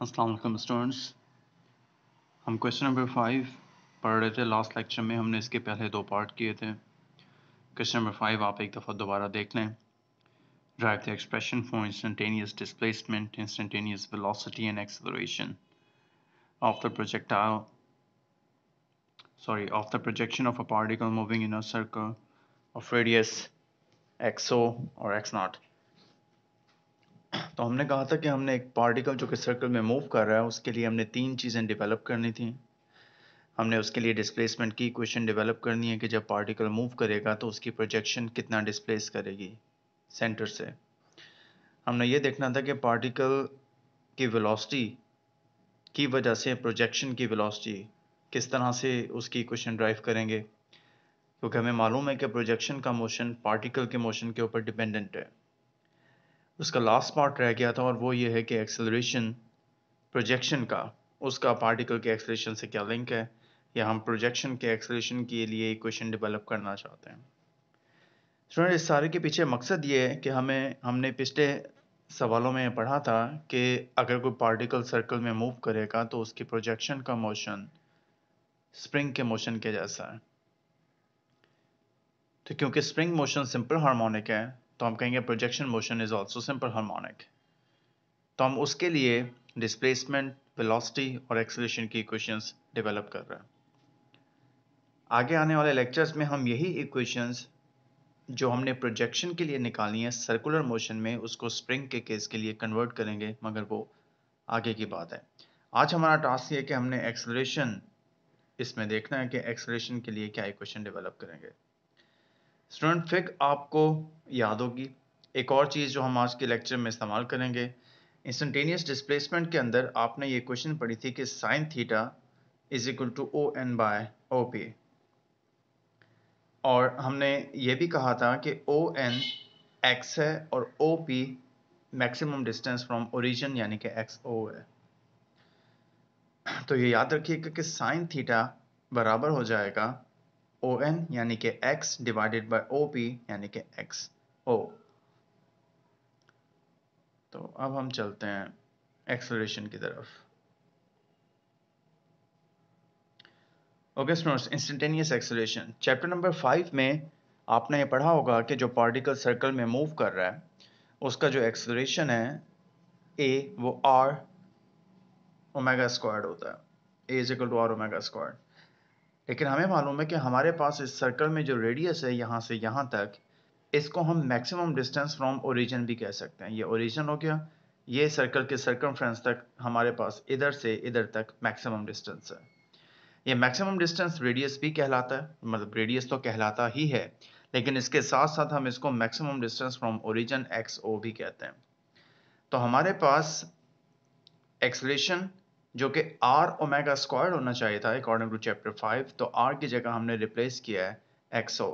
Aslam students हम question number five पढ़ रहे थे लास्ट लेक्चर में हमने इसके पहले दो पार्ट किए थे क्वेश्चन नंबर फाइव आप एक दफ़ा दोबारा देख लें derive the expression for instantaneous displacement instantaneous velocity and acceleration of the project sorry of the projection of a particle moving in a circle of radius xo or x तो हमने कहा था कि हमने एक पार्टिकल जो कि सर्कल में मूव कर रहा है उसके लिए हमने तीन चीज़ें डेवलप करनी थी हमने उसके लिए डिस्प्लेसमेंट की क्वेश्चन डेवलप करनी है कि जब पार्टिकल मूव करेगा तो उसकी प्रोजेक्शन कितना डिस्प्लेस करेगी सेंटर से हमने ये देखना था कि पार्टिकल की वेलोसिटी की वजह से प्रोजेक्शन की वेलोसिटी किस तरह से उसकी क्वेश्चन ड्राइव करेंगे क्योंकि हमें मालूम है कि प्रोजेक्शन का मोशन पार्टिकल के मोशन के ऊपर डिपेंडेंट है उसका लास्ट पार्ट रह गया था और वो ये है कि एक्सेलरेशन प्रोजेक्शन का उसका पार्टिकल के एक्सेलरेशन से क्या लिंक है या हम प्रोजेक्शन के एक्सेलरेशन के लिए इक्वेशन डेवलप करना चाहते हैं स्टूडेंट इस सारे के पीछे मकसद ये है कि हमें हमने पिछले सवालों में पढ़ा था कि अगर कोई पार्टिकल सर्कल में मूव करेगा तो उसकी प्रोजेक्शन का मोशन स्प्रिंग के मोशन के जैसा है तो क्योंकि स्प्रिंग मोशन सिंपल हार्मोनिक है तो हम कहेंगे projection motion is also simple harmonic तो हम उसके लिए डिस्प्लेसमेंट वेलोसिटी और एक्सलेशन की इक्वेशंस डेवलप कर रहे हैं आगे आने वाले लेक्चर्स में हम यही इक्वेशंस जो हमने प्रोजेक्शन के लिए निकाली है सर्कुलर मोशन में उसको स्प्रिंग के केस के लिए कन्वर्ट करेंगे मगर वो आगे की बात है आज हमारा टास्क ये है कि हमने एक्सलेशन इसमें देखना है कि एक्सलेशन के लिए क्या इक्वेशन डेवलप करेंगे स्टूडेंट फिग आपको याद होगी एक और चीज़ जो हम आज के लेक्चर में इस्तेमाल करेंगे इंस्टेंटेनियस डिस्प्लेसमेंट के अंदर आपने ये क्वेश्चन पढ़ी थी कि sine theta is equal to O N by O P और हमने ये भी कहा था कि ओ एन एक्स है और O P maximum distance from origin यानी कि एक्स ओ है तो ये याद रखिएगा कि साइन थीटा बराबर हो जाएगा ओ एन यानी कि x divided by O P यानी कि एक्स ओ तो अब हम चलते हैं एक्सलेशन की तरफ okay students instantaneous acceleration chapter number five में आपने ये पढ़ा होगा कि जो पार्टिकल सर्कल में मूव कर रहा है उसका जो एक्सलेशन है ए वो आर ओमेगा स्क्वाड होता है A is equal to R omega squared लेकिन हमें मालूम है कि हमारे पास इस सर्कल में जो रेडियस है यहाँ से यहाँ तक इसको हम मैक्सिमम डिस्टेंस फ्रॉम ओरिजिन भी कह सकते हैं ये ओरिजिन हो गया ये सर्कल के सर्कम तक हमारे पास इधर से इधर तक मैक्सिमम डिस्टेंस है ये मैक्सिमम डिस्टेंस रेडियस भी कहलाता है मतलब रेडियस तो कहलाता ही है लेकिन इसके साथ साथ हम इसको maximum distance from origin X O भी कहते हैं तो हमारे पास एक्सलेशन जो कि आर ओमेगा स्क्वायर होना चाहिए था अकॉर्डिंग टू चैप्टर फाइव तो आर की जगह हमने रिप्लेस किया है एक्सओ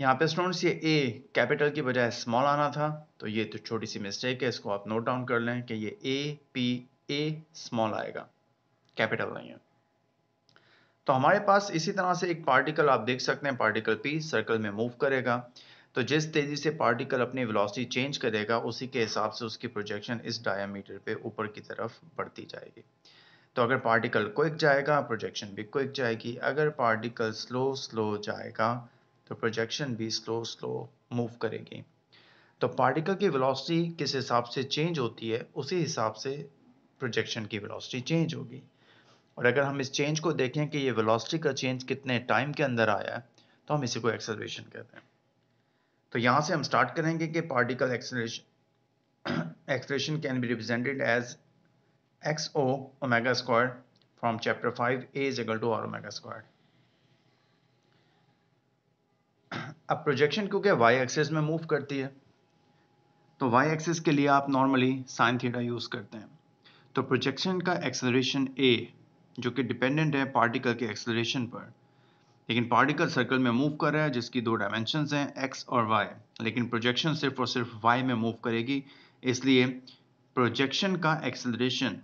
यहाँ पे स्टूडेंट्स ये ए कैपिटल की बजाय स्मॉल आना था तो ये तो छोटी सी मिस्टेक है इसको आप नोट डाउन कर लें कि ये ए पी ए स्मॉल आएगा कैपिटल नहीं है तो हमारे पास इसी तरह से एक पार्टिकल आप देख सकते हैं पार्टिकल पी सर्कल में मूव करेगा तो जिस तेज़ी से पार्टिकल अपनी वेलोसिटी चेंज करेगा उसी के हिसाब से उसकी प्रोजेक्शन इस डायमीटर पे ऊपर की तरफ बढ़ती जाएगी तो अगर पार्टिकल क्विक जाएगा प्रोजेक्शन भी क्विक जाएगी अगर पार्टिकल स्लो स्लो जाएगा तो प्रोजेक्शन भी स्लो स्लो मूव करेगी तो पार्टिकल की वेलोसिटी किस हिसाब से चेंज होती है उसी हिसाब से प्रोजेक्शन की वेलोसिटी चेंज होगी और अगर हम इस चेंज को देखें कि ये वेलोसिटी का चेंज कितने टाइम के अंदर आया है तो हम इसी को एक्सेलरेशन कहते हैं तो यहाँ से हम स्टार्ट करेंगे कि particle acceleration acceleration can be represented as X O omega square from chapter five A is equal to R omega square अब प्रोजेक्शन क्योंकि वाई एक्सेस में मूव करती है तो वाई एक्सेस के लिए आप नॉर्मली साइन थीटा यूज़ करते हैं तो प्रोजेक्शन का एक्सलेशन ए जो कि डिपेंडेंट है पार्टिकल के एक्सलेशन पर लेकिन पार्टिकल सर्कल में मूव कर रहा है जिसकी दो डायमेंशन हैं एक्स और वाई लेकिन प्रोजेक्शन सिर्फ और सिर्फ वाई में मूव करेगी इसलिए प्रोजेक्शन का एक्सेलरेशन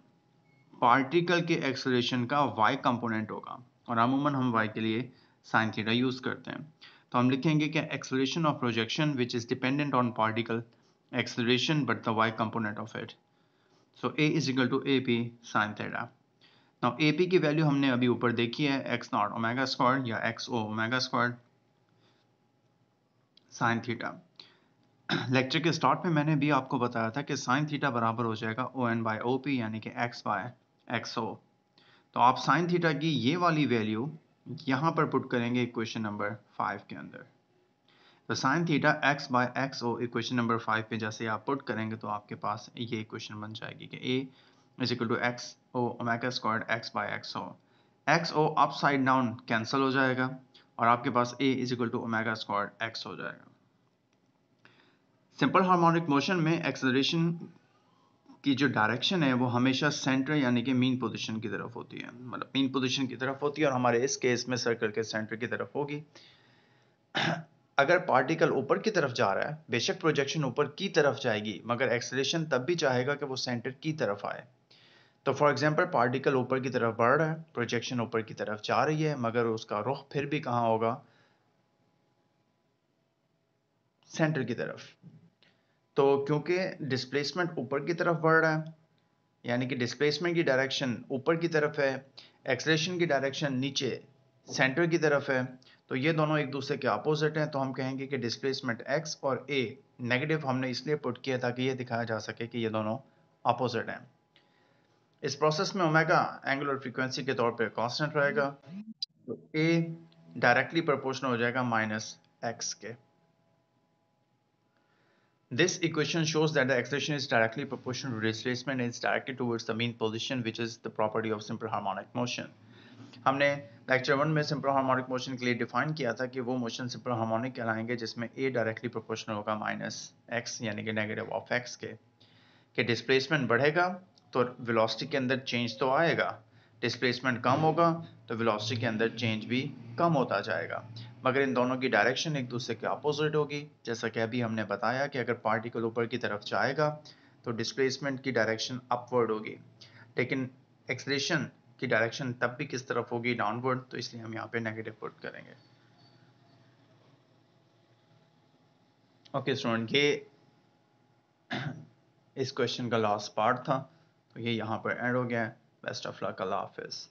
पार्टिकल के एक्सेलरेशन का वाई कंपोनेंट होगा और अमूमन हम वाई के लिए साइन थीटा यूज़ करते हैं तो हम लिखेंगे कि acceleration of projection which is dependent on particle but the Y component of it so A is equal to A P sine theta now A की वैल्यू हमने अभी ऊपर देखी है एक्स नॉट ओमेगा स्क्वायर या X O omega square sine theta lecture के start में मैंने भी आपको बताया था कि साइन थीटा बराबर हो जाएगा O N by O P यानी कि एक्स बाय एक्स ओ तो आप साइन थीटा की ये वाली वैल्यू यहाँ पर पुट करेंगे इक्वेशन नंबर फाइव के अंदर तो sine theta X by X O equation number five पे जैसे आप पुट करेंगे तो आपके पास ये इक्वेशन बन जाएगी कि A is equal to X O omega square X by X O X O upside down cancel हो जाएगा और आपके पास A is equal to omega square X हो जाएगा सिंपल हार्मोनिक मोशन में एक्सेलरेशन की जो डायरेक्शन है वो हमेशा सेंटर यानी कि मीन पोजिशन की तरफ होती है मतलब मीन पोजिशन की तरफ होती है और हमारे इस केस में सर्कल के सेंटर की तरफ होगी अगर पार्टिकल ऊपर की तरफ जा रहा है बेशक प्रोजेक्शन ऊपर की तरफ जाएगी मगर एक्सलेशन तब भी चाहेगा कि वो सेंटर की तरफ आए तो फॉर एग्जांपल पार्टिकल ऊपर की तरफ बढ़ रहा है प्रोजेक्शन ऊपर की तरफ जा रही है मगर उसका रुख फिर भी कहाँ होगा सेंटर की तरफ तो क्योंकि डिस्प्लेसमेंट ऊपर की तरफ बढ़ रहा है यानी कि डिस्प्लेसमेंट की डायरेक्शन ऊपर की तरफ है एक्सलेशन की डायरेक्शन नीचे सेंटर की तरफ है तो ये दोनों एक दूसरे के अपोजिट हैं तो हम कहेंगे कि डिस्प्लेसमेंट एक्स और ए नेगेटिव हमने इसलिए पुट किया ताकि ये दिखाया जा सके कि ये दोनों अपोजिट हैं इस प्रोसेस में ओमेगा एंगुलर फ्रीक्वेंसी के तौर पे कांस्टेंट रहेगा तो ए डायरेक्टली प्रोपोर्शनल हो जाएगा माइनस एक्स के this equation shows that the acceleration is directly proportional to displacement is directly towards the mean position which is the property of simple harmonic motion हमने lecture one में simple harmonic motion के लिए define किया था कि वो motion simple harmonic कहलाएंगे जिसमें ए डायरेक्टली प्रोपोर्शनल होगा माइनस एक्स यानी कि नेगेटिव ऑफ एक्स के के डिस्प्लेसमेंट बढ़ेगा तो वेलोसिटी के अंदर चेंज तो आएगा डिस्प्लेसमेंट कम होगा तो वेलोसिटी के अंदर चेंज भी कम होता जाएगा मगर इन दोनों की डायरेक्शन एक दूसरे के अपोजिट होगी जैसा कि अभी हमने बताया कि अगर पार्टिकल ऊपर की तरफ जाएगा तो डिस्प्लेसमेंट की डायरेक्शन अपवर्ड होगी लेकिन एक्सलेशन की डायरेक्शन तब भी किस तरफ होगी डाउनवर्ड तो इसलिए हम यहाँ पे नेगेटिव पुट करेंगे ओके okay, स्टूडेंट ये इस क्वेश्चन का लास्ट पार्ट था तो ये यहाँ पर एंड हो गया है बेस्ट ऑफ लक अल्लाह हाफिज़